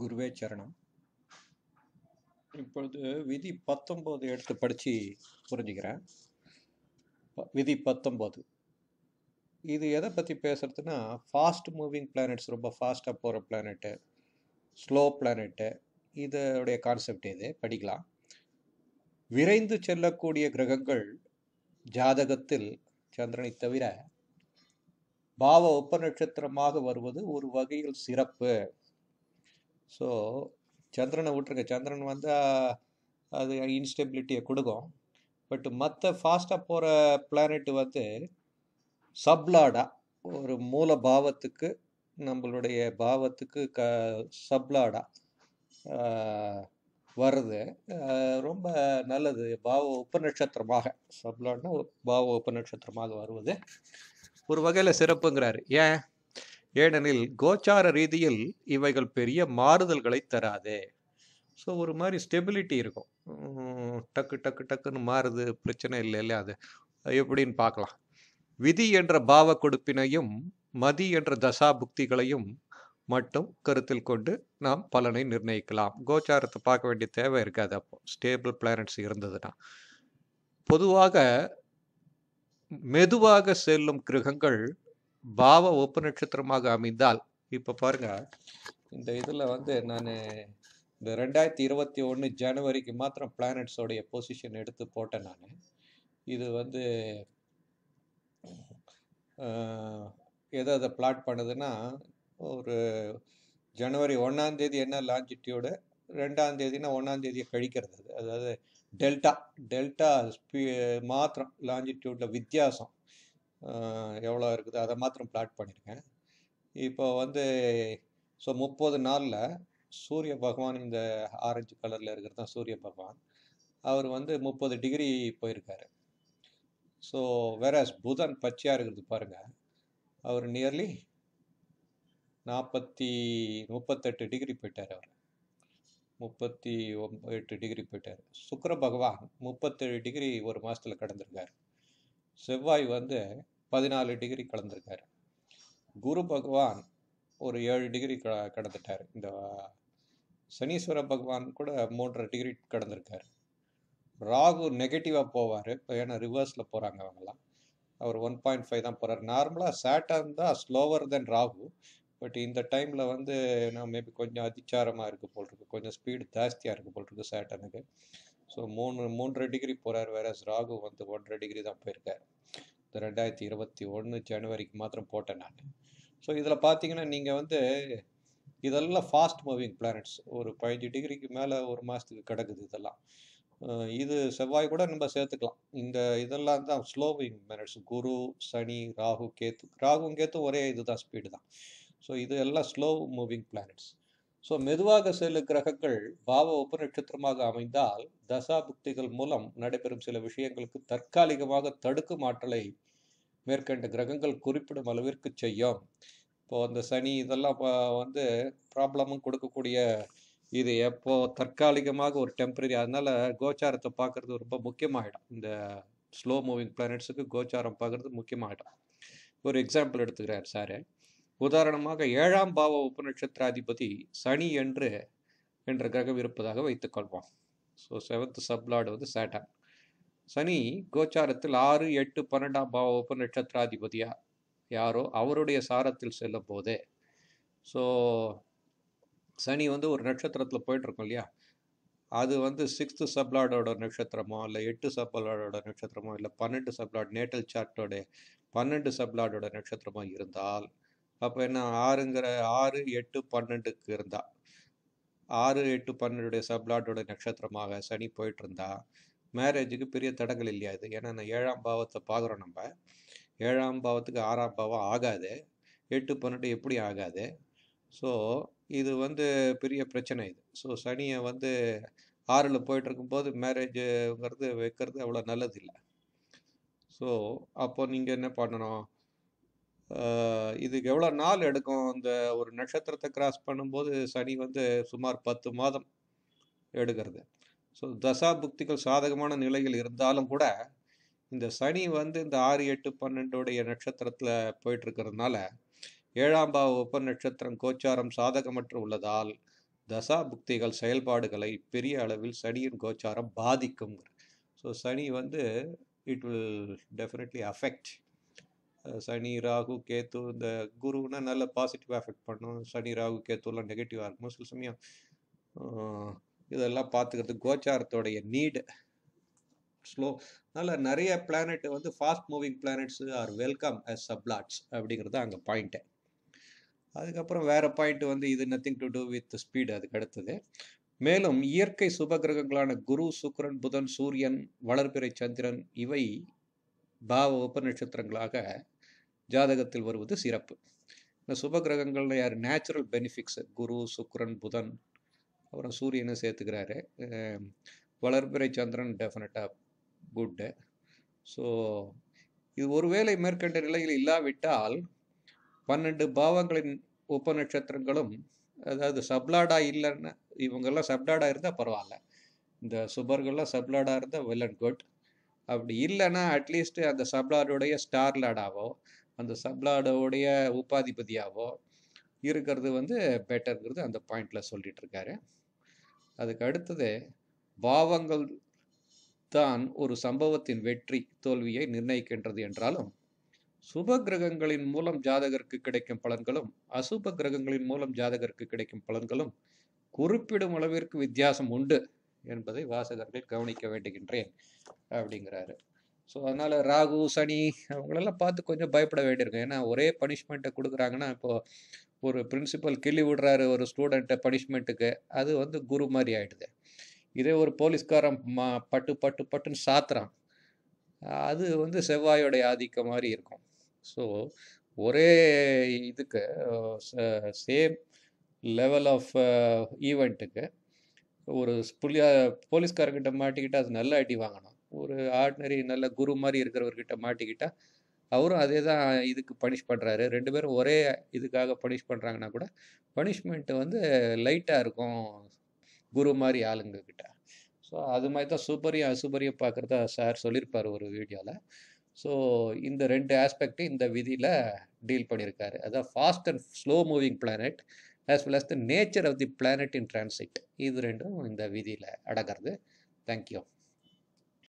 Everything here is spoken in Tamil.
குருவே சரணம் இப்பொழுது விதி பத்தொம்போது எடுத்து படித்து புரிஞ்சுக்கிறேன் விதி பத்தொம்போது இது எதை பற்றி பேசுகிறதுனா ஃபாஸ்ட் மூவிங் பிளானெட்ஸ் ரொம்ப ஃபாஸ்ட்டாக போகிற பிளானெட்டு ஸ்லோ பிளானெட்டு இதோடைய கான்செப்ட் இது படிக்கலாம் விரைந்து செல்லக்கூடிய கிரகங்கள் ஜாதகத்தில் சந்திரனை தவிர பாவ நட்சத்திரமாக வருவது ஒரு வகையில் சிறப்பு ஸோ சந்திரனை விட்டுருக்க சந்திரன் வந்து அது இன்ஸ்டெபிலிட்டியை கொடுக்கும் பட் மற்ற ஃபாஸ்ட்டாக போகிற பிளானெட் வந்து சப்லாடாக ஒரு மூல பாவத்துக்கு நம்மளுடைய பாவத்துக்கு க சப்லாடாக வருது ரொம்ப நல்லது பாவ உபநட்சத்திரமாக சப்லாட்னா பாவ உபநட்சத்திரமாக வருவது ஒரு வகையில் சிறப்புங்கிறாரு ஏன் ஏனெனில் கோச்சார ரீதியில் இவைகள் பெரிய மாறுதல்களை தராதே ஸோ ஒரு மாதிரி ஸ்டெபிலிட்டி இருக்கும் டக்கு டக்கு டக்குன்னு மாறுது பிரச்சனை இல்லை இல்லை அது எப்படின்னு பார்க்கலாம் விதி என்ற பாவ கொடுப்பினையும் மதி என்ற தசா புக்திகளையும் மட்டும் கருத்தில் கொண்டு நாம் பலனை நிர்ணயிக்கலாம் கோச்சாரத்தை பார்க்க வேண்டிய தேவை இருக்காது அப்போ ஸ்டேபிள் பிளானட்ஸ் இருந்ததுன்னா பொதுவாக மெதுவாக செல்லும் கிரகங்கள் பாவ ஒப்பு நட்சத்திரமாக அமைந்தால் இப்போ பாருங்க இந்த இதில் வந்து நான் இந்த ரெண்டாயிரத்தி இருபத்தி ஒன்று ஜனவரிக்கு மாத்திரம் பிளானட்ஸோடைய பொசிஷன் எடுத்து போட்டேன் நான் இது வந்து எதை அதை பிளாட் பண்ணுதுன்னா ஒரு ஜனவரி ஒன்றாந்தேதி என்ன லாஞ்சிட்டியோட ரெண்டாம் தேதினா ஒன்றாம் தேதியை கழிக்கிறது அதாவது டெல்டா டெல்டா ஸ்பீ மாத்திரம் லாஞ்சிடியூட்டில் வித்தியாசம் எவ்வளோ இருக்குது அதை மாத்திரம் பிளாட் பண்ணியிருக்கேன் இப்போ வந்து ஸோ முப்பது நாளில் சூரிய பகவான் இந்த ஆரஞ்சு கலரில் இருக்கிறது தான் சூரிய பகவான் அவர் வந்து முப்பது டிகிரி போயிருக்காரு ஸோ வேற புதன் பச்சையாக இருக்கிறது பாருங்கள் அவர் நியர்லி நாற்பத்தி முப்பத்தெட்டு டிகிரி போயிட்டார் அவர் முப்பத்தி எட்டு டிகிரி போயிட்டார் சுக்கர பகவான் முப்பத்தேழு டிகிரி ஒரு மாதத்தில் கடந்திருக்கார் செவ்வாய் வந்து பதினாலு டிகிரி கலந்துருக்காரு குரு பகவான் ஒரு ஏழு டிகிரி க கடந்துட்டார் இந்த சனீஸ்வர பகவான் கூட மூன்றரை டிகிரி கடந்திருக்கார் ராகு நெகட்டிவாக போவார் இப்போ ஏன்னா ரிவர்ஸில் போகிறாங்க அவங்கெல்லாம் அவர் ஒன் பாயிண்ட் ஃபைவ் தான் போகிறார் நார்மலாக சேட்டர்ன் தான் ஸ்லோவர் தென் ராகு பட் இந்த டைமில் வந்து நான் மேபி கொஞ்சம் அதிச்சாரமாக இருக்க போல் இருக்கு கொஞ்சம் ஸ்பீடு ஜாஸ்தியாக இருக்க போல் இருக்கு சேட்டனுக்கு ஸோ மூணு மூன்றரை டிகிரி போகிறார் வேற ராகு வந்து ஒன்றரை டிகிரி தான் போயிருக்கார் இந்த ரெண்டாயிரத்தி இருபத்தி ஒன்று ஜனவரிக்கு மாத்திரம் போட்டேன் நான் ஸோ இதில் பார்த்தீங்கன்னா நீங்கள் வந்து இதெல்லாம் ஃபாஸ்ட் மூவிங் பிளானட்ஸ் ஒரு பதினஞ்சு டிகிரிக்கு மேலே ஒரு மாதத்துக்கு கிடக்குது இதெல்லாம் இது செவ்வாய் கூட நம்ம சேர்த்துக்கலாம் இந்த இதெல்லாம் தான் ஸ்லோவிங் பிளானட்ஸ் குரு சனி ராகு கேத்து ராகுங்கேத்து கேத்து ஒரே தான் ஸ்பீடு தான் ஸோ இது எல்லாம் ஸ்லோ மூவிங் பிளானட்ஸ் ஸோ மெதுவாக செல்லு கிரகங்கள் பாவ உபநட்சத்திரமாக அமைந்தால் தசா புக்திகள் மூலம் நடைபெறும் சில விஷயங்களுக்கு தற்காலிகமாக தடுக்கும் ஆற்றலை மேற்கண்ட கிரகங்கள் குறிப்பிடும் அளவிற்கு செய்யும் இப்போது அந்த சனி இதெல்லாம் வந்து ப்ராப்ளமும் கொடுக்கக்கூடிய இது எப்போ தற்காலிகமாக ஒரு டெம்பரரி அதனால் கோச்சாரத்தை பார்க்குறது ரொம்ப முக்கியமாகிடும் இந்த ஸ்லோ மூவிங் பிளானட்ஸுக்கு கோச்சாரம் பார்க்குறது முக்கியமாகிடும் ஒரு எக்ஸாம்பிள் எடுத்துக்கிறார் சாரு உதாரணமாக ஏழாம் பாவ உபநட்சத்திராதிபதி சனி என்று என்ற கிரகம் இருப்பதாக வைத்துக்கொள்வோம் ஸோ செவன்த் சப்லாடு வந்து சேட்டன் சனி கோச்சாரத்தில் ஆறு எட்டு பன்னெண்டாம் பாவ உபநட்சத்திராதிபதியா யாரோ அவருடைய சாரத்தில் செல்லும் போதே ஸோ சனி வந்து ஒரு நட்சத்திரத்தில் போயிட்டுருக்கோம் இல்லையா அது வந்து சிக்ஸ்த்து சப்லாடோட நட்சத்திரமோ இல்லை எட்டு சப்லாடோட நட்சத்திரமோ இல்லை பன்னெண்டு சப்லாட் நேட்டல் சார்ட்டோட பன்னெண்டு சப்லாடோட நட்சத்திரமோ இருந்தால் அப்போ என்ன ஆறுங்கிற ஆறு எட்டு பன்னெண்டுக்கு இருந்தா ஆறு எட்டு பன்னெண்டுடைய சப்லாட்டோட நட்சத்திரமாக சனி போயிட்டு இருந்தா மேரேஜுக்கு பெரிய தடங்கள் இல்லையா இது ஏன்னா நான் ஏழாம் பாவத்தை பார்க்குறோம் நம்ம ஏழாம் பாவத்துக்கு ஆறாம் பாவம் ஆகாது எட்டு பன்னெண்டு எப்படி ஆகாது ஸோ இது வந்து பெரிய பிரச்சனை இது ஸோ சனியை வந்து ஆறில் போயிட்டு இருக்கும்போது மேரேஜுங்கிறது வைக்கிறது அவ்வளோ நல்லது இல்லை ஸோ அப்போ நீங்கள் என்ன பண்ணணும் இதுக்கு எவ்வளோ நாள் எடுக்கும் அந்த ஒரு நட்சத்திரத்தை கிராஸ் பண்ணும்போது சனி வந்து சுமார் பத்து மாதம் எடுக்கிறது ஸோ தசா புக்திகள் சாதகமான நிலையில் இருந்தாலும் கூட இந்த சனி வந்து இந்த ஆறு எட்டு பன்னெண்டுடைய நட்சத்திரத்தில் போயிட்டுருக்கிறதுனால ஏழாம் பாவ உப நட்சத்திரம் கோச்சாரம் சாதகமற்று உள்ளதால் தசா புக்திகள் செயல்பாடுகளை பெரிய அளவில் சனியின் கோச்சாரம் பாதிக்கும் ஸோ சனி வந்து it will definitely affect Shani Rahu Ketu இந்த குருன்னா நல்ல பாசிட்டிவாக எஃபெக்ட் பண்ணும் சனி ராகு கேத்துலாம் நெகட்டிவாக இருக்கும் சில சமயம் இதெல்லாம் பார்த்துக்கிறது கோச்சாரத்தோடைய நீடு ஸ்லோ அதனால் நிறைய பிளானட் வந்து fast moving planets are welcome as sub lords அப்படிங்கிறது அங்கே பாயிண்ட்டு அதுக்கப்புறம் வேறு பாயிண்ட் வந்து இது nothing to do with speed அதுக்கு அடுத்தது மேலும் இயற்கை சுபகிரகங்களான குரு சுக்கரன் புதன் சூரியன் வளர்பிறை சந்திரன் இவை பாவ உபநட்சத்திரங்களாக ஜாதகத்தில் வருவது சிறப்பு இந்த சுப கிரகங்களில் யார் நேச்சுரல் பெனிஃபிட்ஸ் குரு சுக்ரன் புதன் அப்புறம் சூரியனை சேர்த்துக்கிறாரு வளர்பிறை சந்திரன் டெஃபினட்டாக குட்டு ஸோ இது ஒருவேளை மேற்கண்ட நிலையில் இல்லாவிட்டால் பன்னெண்டு பாவங்களின் உப நட்சத்திரங்களும் அதாவது சப்லாடா இல்லைன்னு இவங்கெல்லாம் சப்லாடா இருந்தால் பரவாயில்ல இந்த சுபர்கள்லாம் சப்லாடா இருந்தால் வெல் அண்ட் குட் அப்படி இல்லைன்னா அட்லீஸ்ட் அந்த சப்லாடுடைய ஸ்டார் லாடாவோ அந்த சப்ளாடோடைய உபாதிபதியாவோ இருக்கிறது வந்து பெட்டருங்கிறது அந்த பாயிண்டில் சொல்லிட்டு இருக்காரு அதுக்கு அடுத்தது பாவங்கள் தான் ஒரு சம்பவத்தின் வெற்றி தோல்வியை நிர்ணயிக்கின்றது என்றாலும் சுப கிரகங்களின் மூலம் ஜாதகருக்கு கிடைக்கும் பலன்களும் அசுப கிரகங்களின் மூலம் ஜாதகருக்கு கிடைக்கும் பலன்களும் குறிப்பிடும் அளவிற்கு வித்தியாசம் உண்டு என்பதை வாசகர்கள் கவனிக்க வேண்டுகின்றேன் அப்படிங்கிறாரு ஸோ அதனால் ராகு சனி அவங்களெல்லாம் பார்த்து கொஞ்சம் பயப்பட வேண்டியிருக்கும் ஏன்னா ஒரே பனிஷ்மெண்ட்டை கொடுக்குறாங்கன்னா இப்போது ஒரு பிரின்சிபல் கிள்ளி விடுறாரு ஒரு ஸ்டூடெண்ட்டை பனிஷ்மெண்ட்டுக்கு அது வந்து குரு மாதிரி ஆகிடுது இதே ஒரு போலீஸ்காரன் மா பட்டு பட்டு பட்டுன்னு சாத்துறான் அது வந்து செவ்வாயோடைய ஆதிக்கம் மாதிரி இருக்கும் ஸோ ஒரே இதுக்கு சேம் லெவல் ஆஃப் ஈவெண்ட்டுக்கு ஒரு புள்ளியா போலீஸ்காரங்கிட்ட மாட்டிக்கிட்டு அது நல்ல அடி வாங்கணும் ஒரு ஆர்டினரி நல்ல குரு மாதிரி இருக்கிறவர்கிட்ட மாட்டிக்கிட்டால் அவரும் அதே தான் இதுக்கு பனிஷ் பண்ணுறாரு ரெண்டு பேரும் ஒரே இதுக்காக பனிஷ் பண்ணுறாங்கன்னா கூட பனிஷ்மெண்ட்டு வந்து லைட்டாக இருக்கும் குரு மாதிரி ஆளுங்கக்கிட்ட ஸோ அது மாதிரி தான் சூப்பரையும் அசூப்பரியும் பார்க்குறதா சார் சொல்லியிருப்பார் ஒரு வீடியோவில் ஸோ இந்த ரெண்டு ஆஸ்பெக்டும் இந்த விதியில் டீல் பண்ணியிருக்காரு அதான் fast and slow moving planet as well as the nature of the planet in transit இது ரெண்டும் இந்த விதியில் அடங்கிறது தேங்க்யூ